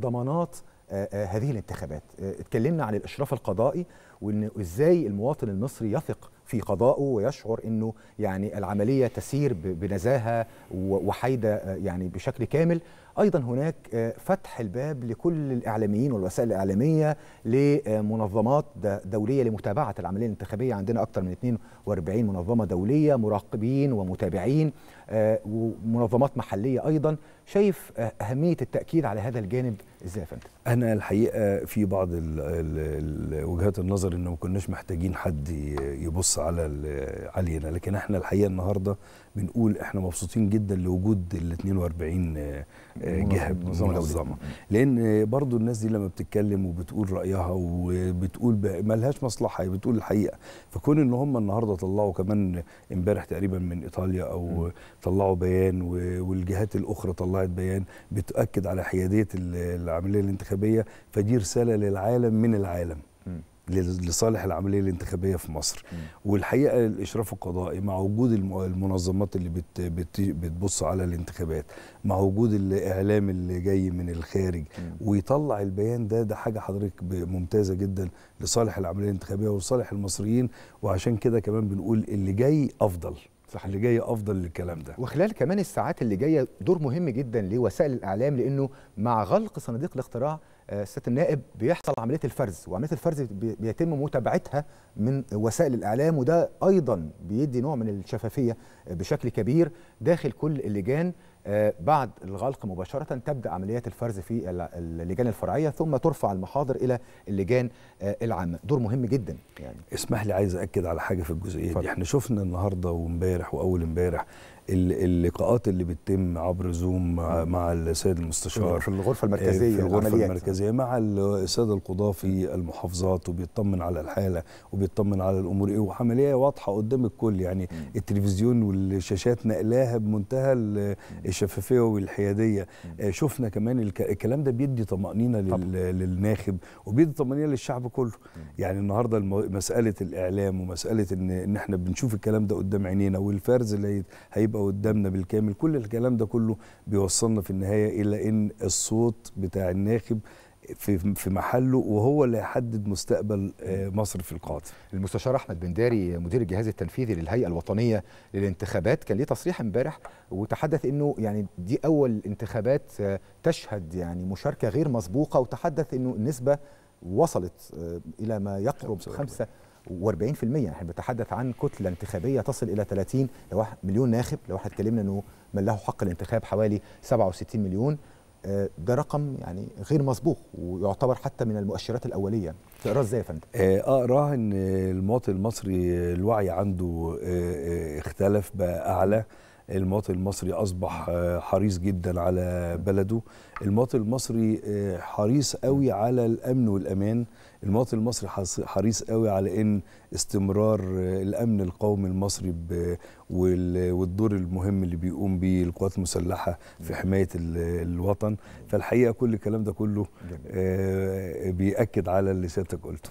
ضمانات آه، آه، هذه الانتخابات آه، اتكلمنا عن الاشراف القضائي وان ازاي المواطن المصري يثق في قضائه ويشعر انه يعني العمليه تسير بنزاهه وحيده يعني بشكل كامل ايضا هناك فتح الباب لكل الاعلاميين والوسائل الاعلاميه لمنظمات دوليه لمتابعه العمليه الانتخابيه عندنا اكثر من 42 منظمه دوليه مراقبين ومتابعين ومنظمات محليه ايضا شايف اهميه التاكيد على هذا الجانب ازاي يا فندم؟ انا الحقيقه في بعض الـ الـ وجهات النظر ان ما كناش محتاجين حد يبص على علينا لكن احنا الحقيقه النهارده بنقول احنا مبسوطين جدا لوجود ال 42 آه، جهه منظمه لان برضو الناس دي لما بتتكلم وبتقول رايها وبتقول مالهاش مصلحه هي بتقول الحقيقه فكون ان هم النهارده طلعوا كمان امبارح تقريبا من ايطاليا او م. طلعوا بيان والجهات الاخرى طلعت بيان بتاكد على حياديه ال العمليه الانتخابيه فدي رساله للعالم من العالم لصالح العمليه الانتخابيه في مصر م. والحقيقه الاشراف القضائي مع وجود المنظمات اللي بت بت بتبص على الانتخابات مع وجود الاعلام اللي جاي من الخارج م. ويطلع البيان ده ده حاجه حضرتك ممتازه جدا لصالح العمليه الانتخابيه ولصالح المصريين وعشان كده كمان بنقول اللي جاي افضل صح اللي جاي افضل للكلام ده وخلال كمان الساعات اللي جايه دور مهم جدا لوسائل الاعلام لانه مع غلق صناديق الاختراع سياده النائب بيحصل عمليه الفرز وعمليه الفرز بيتم متابعتها من وسائل الاعلام وده ايضا بيدي نوع من الشفافيه بشكل كبير داخل كل اللجان بعد الغلق مباشرة تبدأ عمليات الفرز في اللجان الفرعية ثم ترفع المحاضر إلى اللجان آه، العامة دور مهم جدا يعني اسمح لي عايز أكد على حاجة في الجزئية دي احنا شفنا النهاردة وامبارح وأول امبارح اللقاءات اللي بتتم عبر زوم مع السيد المستشار في الغرفة آه، المركزية في الغرفة العمليات. المركزية مع السادة القضاة في المحافظات وبيطمن على الحالة وبيطمن على الأمور إيه وعملية واضحة قدام الكل يعني التلفزيون والشاشات نقلاها بمنتهى الشفافيه والحياديه آه، شفنا كمان الكلام ده بيدي طمانينه للناخب وبيدي طمانينه للشعب كله يعني النهارده مساله الاعلام ومساله ان ان احنا بنشوف الكلام ده قدام عينينا والفرز اللي هيبقى قدامنا بالكامل كل الكلام ده كله بيوصلنا في النهايه الى ان الصوت بتاع الناخب في في محله وهو اللي هيحدد مستقبل آه، مصر في القادم. المستشار احمد بن داري مدير الجهاز التنفيذي للهيئه الوطنيه للانتخابات كان ليه تصريح امبارح وتحدث انه يعني دي اول انتخابات آه، تشهد يعني مشاركه غير مسبوقه وتحدث انه النسبه وصلت آه، الى ما يقرب 45% يعني احنا بنتحدث عن كتلة انتخابية تصل إلى 30 لو مليون ناخب لو احنا اتكلمنا أنه من له حق الانتخاب حوالي 67 مليون آه، ده رقم يعني غير مسبوق ويعتبر حتى من المؤشرات الاوليه تقراه ازاي يا فندم آه، اقراه ان المواطن المصري الوعي عنده آه، اختلف بقى اعلى المواطن المصري اصبح آه، حريص جدا على بلده المواطن المصري آه، حريص قوي على الامن والامان المواطن المصري حريص قوي على ان استمرار آه، الامن القومي المصري والدور المهم اللي بيقوم به القوات المسلحه في حمايه الوطن فالحقيقه كل الكلام ده كله بياكد على اللي سيادتك قلته